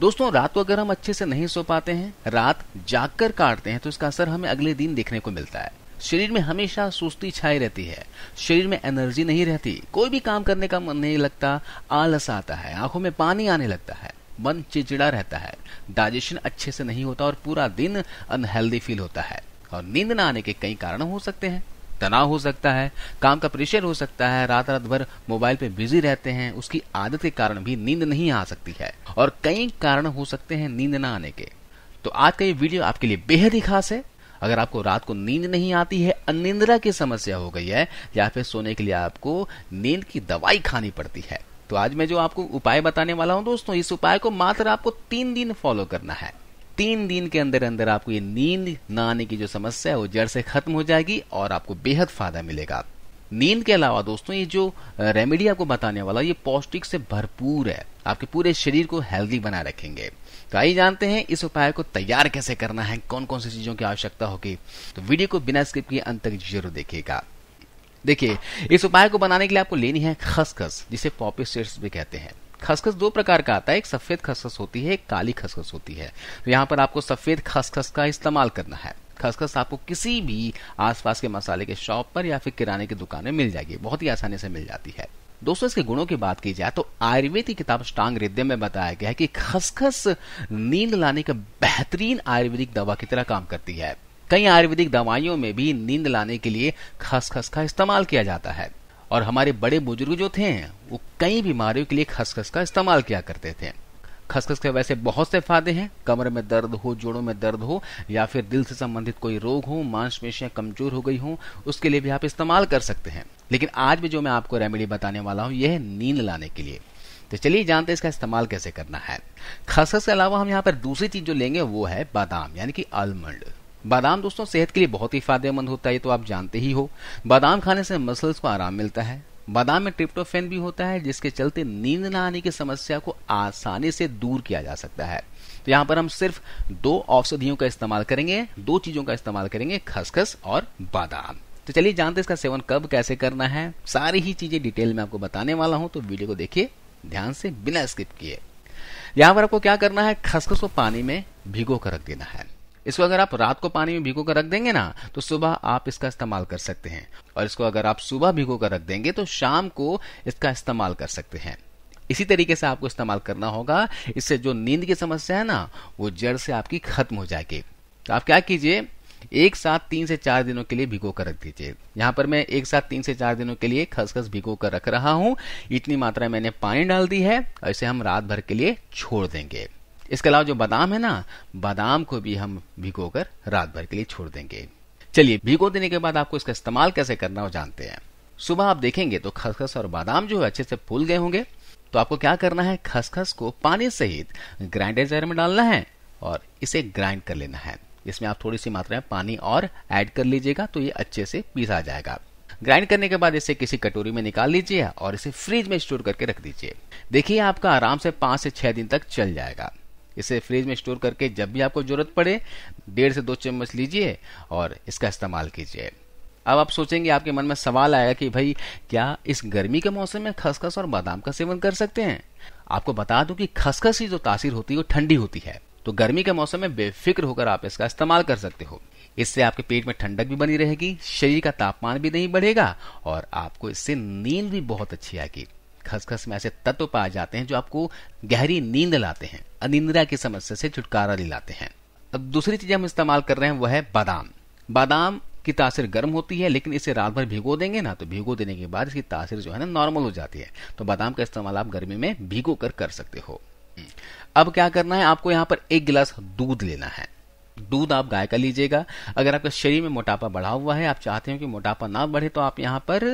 दोस्तों रात को अगर हम अच्छे से नहीं सो पाते हैं रात जाग कर काटते हैं तो इसका असर हमें अगले दिन देखने को मिलता है शरीर में हमेशा सुस्ती छाई रहती है शरीर में एनर्जी नहीं रहती कोई भी काम करने का मन नहीं लगता आलस आता है आंखों में पानी आने लगता है मन चिड़चिड़ा रहता है डाइजेशन अच्छे से नहीं होता और पूरा दिन अनहेल्दी फील होता है और नींद ना आने के कई कारण हो सकते हैं तनाव हो सकता है काम का प्रेशर हो सकता है रात रात भर मोबाइल पे बिजी रहते हैं उसकी आदत के कारण भी नींद नहीं आ सकती है और कई कारण हो सकते हैं नींद ना आने के तो आज का ये वीडियो आपके लिए बेहद ही खास है अगर आपको रात को नींद नहीं आती है अनिंद्रा की समस्या हो गई है या फिर सोने के लिए आपको नींद की दवाई खानी पड़ती है तो आज मैं जो आपको उपाय बताने वाला हूं दोस्तों इस उपाय को मात्र आपको तीन दिन फॉलो करना है तीन दिन के अंदर अंदर आपको ये नींद न आने की जो समस्या है वो जड़ से खत्म हो जाएगी और आपको बेहद फायदा मिलेगा नींद के अलावा दोस्तों ये जो रेमेडी आपको बताने वाला ये पौष्टिक से भरपूर है आपके पूरे शरीर को हेल्दी बना रखेंगे तो आइए जानते हैं इस उपाय को तैयार कैसे करना है कौन कौन सी चीजों की आवश्यकता होगी तो वीडियो को बिना स्किप किए अंत तक जरूर देखिएगा देखिए इस उपाय को बनाने के लिए आपको लेनी है खसखस जिसे पॉपी भी कहते हैं खसखस दो प्रकार का आता है एक सफेद खसखस होती है एक काली खसखस होती है तो यहाँ पर आपको सफेद खसखस का इस्तेमाल करना है खसखस आपको किसी भी आसपास के मसाले के शॉप पर या फिर किराने की दुकान में मिल जाएगी बहुत ही आसानी से मिल जाती है दोस्तों इसके गुणों की बात की जाए तो आयुर्वेद की किताब स्टांग हृदय में बताया गया है कि खसखस नींद लाने का बेहतरीन आयुर्वेदिक दवा की तरह काम करती है कई आयुर्वेदिक दवाइयों में भी नींद लाने के लिए खसखस का इस्तेमाल किया जाता है और हमारे बड़े बुजुर्ग जो थे वो कई बीमारियों के लिए खसखस का इस्तेमाल किया करते थे खसखस के वैसे बहुत से फायदे हैं कमर में दर्द हो जोड़ों में दर्द हो या फिर दिल से संबंधित कोई रोग हो मांसपेशियां कमजोर हो गई हो उसके लिए भी आप इस्तेमाल कर सकते हैं लेकिन आज भी जो मैं आपको रेमेडी बताने वाला हूँ यह है नींद लाने के लिए तो चलिए जानते हैं इसका इस्तेमाल कैसे करना है खसखस के अलावा हम यहाँ पर दूसरी चीज जो लेंगे वो है बादाम यानी कि आलमंड बादाम दोस्तों सेहत के लिए बहुत ही फायदेमंद होता है ये तो आप जानते ही हो बादाम खाने से मसल्स को आराम मिलता है बादाम में ट्रिप्टोफेन भी होता है जिसके चलते नींद न आने की समस्या को आसानी से दूर किया जा सकता है तो यहाँ पर हम सिर्फ दो औषधियों का इस्तेमाल करेंगे दो चीजों का इस्तेमाल करेंगे खसखस और बादाम तो चलिए जानते इसका सेवन कब कैसे करना है सारी ही चीजें डिटेल में आपको बताने वाला हूं तो वीडियो को देखिए ध्यान से बिना स्किप किए यहां पर आपको क्या करना है खसखस को पानी में भिगो कर रख देना है इसको अगर आप रात को पानी में भिगो कर रख देंगे ना तो सुबह आप इसका इस्तेमाल कर सकते हैं और इसको अगर आप सुबह भिगो कर रख देंगे तो शाम को इसका इस्तेमाल कर सकते हैं इसी तरीके से आपको इस्तेमाल करना होगा इससे जो नींद की समस्या है ना वो जड़ से आपकी खत्म हो जाएगी तो आप क्या कीजिए एक साथ तीन से चार दिनों के लिए भिगो कर रख दीजिए यहां पर मैं एक साथ तीन से चार दिनों के लिए खसखस भिगो कर रख रहा हूं इतनी मात्रा मैंने पानी डाल दी है और इसे हम रात भर के लिए छोड़ देंगे इसके अलावा जो बादाम है ना बादाम को भी हम भिगोकर रात भर के लिए छोड़ देंगे चलिए भिगो देने के बाद आपको इसका इस्तेमाल कैसे करना हो जानते हैं सुबह आप देखेंगे तो खसखस और बादाम जो है अच्छे से फूल गए होंगे तो आपको क्या करना है खसखस को पानी सहित ग्राइंडर जार में डालना है और इसे ग्राइंड कर लेना है इसमें आप थोड़ी सी मात्रा में पानी और ऐड कर लीजिएगा तो ये अच्छे से पीसा जाएगा ग्राइंड करने के बाद इसे किसी कटोरी में निकाल लीजिए और इसे फ्रिज में स्टोर करके रख दीजिए देखिए आपका आराम से पांच से छह दिन तक चल जाएगा इसे फ्रिज में स्टोर करके जब भी आपको जरूरत पड़े डेढ़ से दो चम्मच लीजिए और इसका इस्तेमाल कीजिए अब आप सोचेंगे आपके मन में सवाल आएगा कि भाई क्या इस गर्मी के मौसम में खसखस और बादाम का सेवन कर सकते हैं आपको बता दूं कि खसखस की जो तासीर होती है वो ठंडी होती है तो गर्मी के मौसम में बेफिक्र होकर आप इसका इस्तेमाल कर सकते हो इससे आपके पेट में ठंडक भी बनी रहेगी शरीर का तापमान भी नहीं बढ़ेगा और आपको इससे नींद भी बहुत अच्छी आएगी खसखस में ऐसे तत्व पाए जाते हैं जो आपको गहरी नींद लाते हैं अनिंद्रा की समस्या से छुटकारा दिलाते हैं अब दूसरी चीज हम इस्तेमाल कर रहे हैं वह है बादाम बादाम की तासीर गर्म होती है लेकिन इसे रात भर भिगो देंगे ना तो भिगो देने के बाद इसकी तासीर जो है ना नॉर्मल हो जाती है तो बादाम का इस्तेमाल आप गर्मी में भिगो कर कर सकते हो हम्म। अब क्या करना है आपको यहाँ पर एक गिलास दूध लेना है दूध आप गाय का लीजिएगा अगर आपके शरीर में मोटापा बढ़ा हुआ है आप चाहते हो कि मोटापा ना बढ़े तो आप यहाँ पर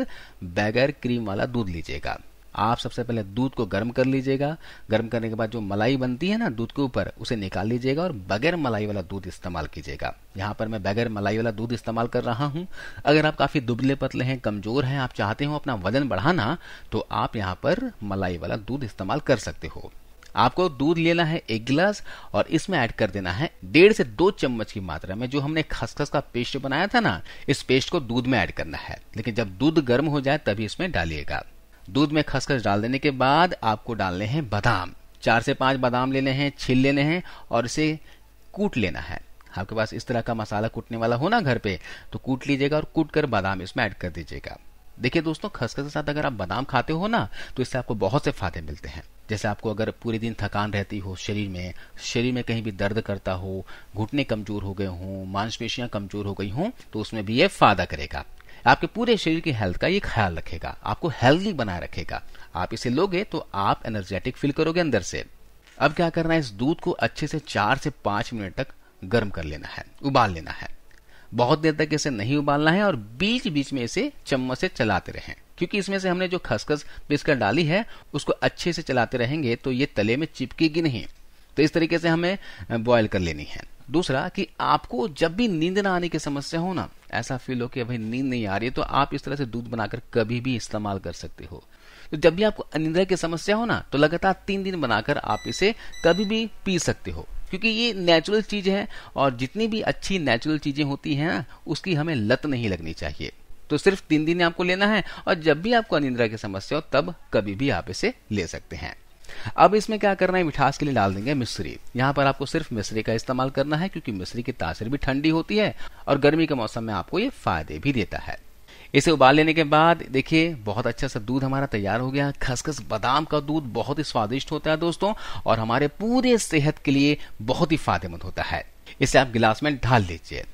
बगैर क्रीम वाला दूध लीजिएगा आप सबसे पहले दूध को गर्म कर लीजिएगा गर्म करने के बाद जो मलाई बनती है ना दूध के ऊपर उसे निकाल लीजिएगा और बगैर मलाई वाला दूध इस्तेमाल कीजिएगा यहाँ पर मैं बगैर मलाई वाला दूध इस्तेमाल कर रहा हूँ अगर आप काफ़ी दुबले पतले हैं कमज़ोर हैं आप चाहते हो अपना वजन बढ़ाना तो आप यहाँ पर मलाई वाला दूध इस्तेमाल कर सकते हो आपको दूध लेना है एक गिलास और इसमें ऐड कर देना है डेढ़ से दो चम्मच की मात्रा में जो हमने खसखस का पेस्ट बनाया था ना इस पेस्ट को दूध में ऐड करना है लेकिन जब दूध गर्म हो जाए तभी इसमें डालिएगा दूध में खसखस डाल देने के बाद आपको डालने हैं बादाम चार से पांच बादाम लेने हैं छील लेने हैं और इसे कूट लेना है आपके पास इस तरह का मसाला कूटने वाला हो ना घर पे तो कूट लीजिएगा और कूट कर बादाम इसमें ऐड कर दीजिएगा देखिए दोस्तों खसखस के साथ अगर आप बादाम खाते हो ना तो इससे आपको बहुत से फायदे मिलते हैं जैसे आपको अगर पूरे दिन थकान रहती हो शरीर में शरीर में कहीं भी दर्द करता हो घुटने कमजोर हो गए हों मांसपेशियां कमजोर हो गई हों तो उसमें भी ये फायदा करेगा आपके पूरे शरीर की हेल्थ का ये ख्याल रखेगा आपको हेल्दी बनाए रखेगा आप इसे लोगे तो आप एनर्जेटिक फील करोगे अंदर से अब क्या करना है इस दूध को अच्छे से चार से पांच मिनट तक गर्म कर लेना है उबाल लेना है बहुत देर तक इसे नहीं उबालना है और बीच बीच में इसे चम्मच से चलाते रहें क्योंकि इसमें से हमने जो खसखस पिसकर डाली है उसको अच्छे से चलाते रहेंगे तो ये तले में चिपकेगी नहीं तो इस तरीके से हमें बॉयल कर लेनी है दूसरा कि आपको जब भी नींद ना आने की समस्या हो ना ऐसा फील हो कि भाई नींद नहीं आ रही है तो आप इस तरह से दूध बनाकर कभी भी इस्तेमाल कर सकते हो तो जब भी आपको अनिंद्रा की समस्या हो ना तो लगातार तीन दिन बनाकर आप इसे कभी भी पी सकते हो क्योंकि ये नेचुरल चीज है और जितनी भी अच्छी नेचुरल चीजें होती हैं उसकी हमें लत नहीं लगनी चाहिए तो सिर्फ तीन दिन आपको लेना है और जब भी आपको अनिंद्रा की समस्या हो तब कभी भी आप इसे ले सकते हैं अब इसमें क्या करना है मिठास के लिए डाल देंगे मिश्री यहाँ पर आपको सिर्फ मिश्री का इस्तेमाल करना है क्योंकि मिश्री की तासीर भी ठंडी होती है और गर्मी के मौसम में आपको ये फायदे भी देता है इसे उबाल लेने के बाद देखिए बहुत अच्छा सा दूध हमारा तैयार हो गया खसखस बादाम का दूध बहुत ही स्वादिष्ट होता है दोस्तों और हमारे पूरे सेहत के लिए बहुत ही फायदेमंद होता है इसे आप गिलास में ढाल लीजिए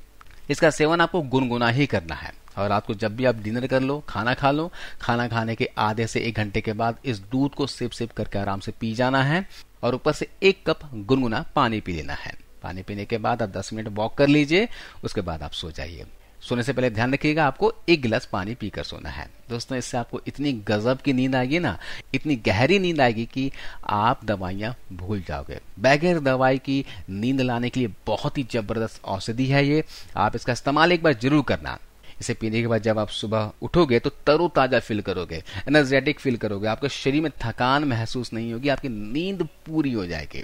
इसका सेवन आपको गुनगुना ही करना है और रात को जब भी आप डिनर कर लो खाना खा लो खाना खाने के आधे से एक घंटे के बाद इस दूध को सिप सिप करके आराम से पी जाना है और ऊपर से एक कप गुनगुना पानी पी लेना है पानी पीने के बाद आप 10 मिनट वॉक कर लीजिए उसके बाद आप सो जाइए सोने से पहले ध्यान रखिएगा आपको एक गिलास पानी पीकर सोना है दोस्तों इससे आपको इतनी गजब की नींद आएगी ना इतनी गहरी नींद आएगी कि आप दवाइयां भूल जाओगे बगैर दवाई की नींद लाने के लिए बहुत ही जबरदस्त औषधि है ये आप इसका इस्तेमाल एक बार जरूर करना इसे पीने के बाद जब आप सुबह उठोगे तो तरोताजा फील करोगे एनर्जेटिक फील करोगे आपके शरीर में थकान महसूस नहीं होगी आपकी नींद पूरी हो जाएगी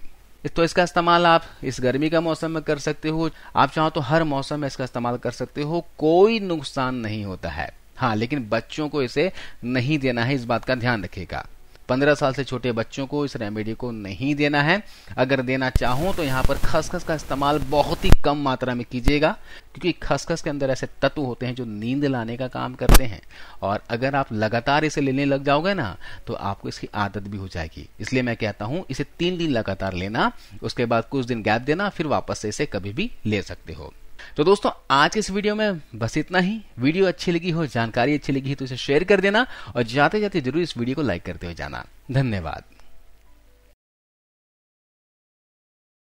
तो इसका इस्तेमाल आप इस गर्मी का मौसम में कर सकते हो आप चाहो तो हर मौसम में इसका इस्तेमाल कर सकते हो कोई नुकसान नहीं होता है हाँ लेकिन बच्चों को इसे नहीं देना है इस बात का ध्यान रखेगा पंद्रह साल से छोटे बच्चों को इस रेमेडी को नहीं देना है अगर देना चाहूं तो यहाँ पर खसखस का इस्तेमाल बहुत ही कम मात्रा में कीजिएगा क्योंकि खसखस के अंदर ऐसे तत्व होते हैं जो नींद लाने का काम करते हैं और अगर आप लगातार इसे लेने लग जाओगे ना तो आपको इसकी आदत भी हो जाएगी इसलिए मैं कहता हूँ इसे तीन दिन लगातार लेना उसके बाद कुछ दिन गैप देना फिर वापस से इसे कभी भी ले सकते हो तो दोस्तों आज के इस वीडियो में बस इतना ही वीडियो अच्छी लगी हो जानकारी अच्छी लगी हो तो इसे शेयर कर देना और जाते जाते जरूर इस वीडियो को लाइक करते हुए जाना धन्यवाद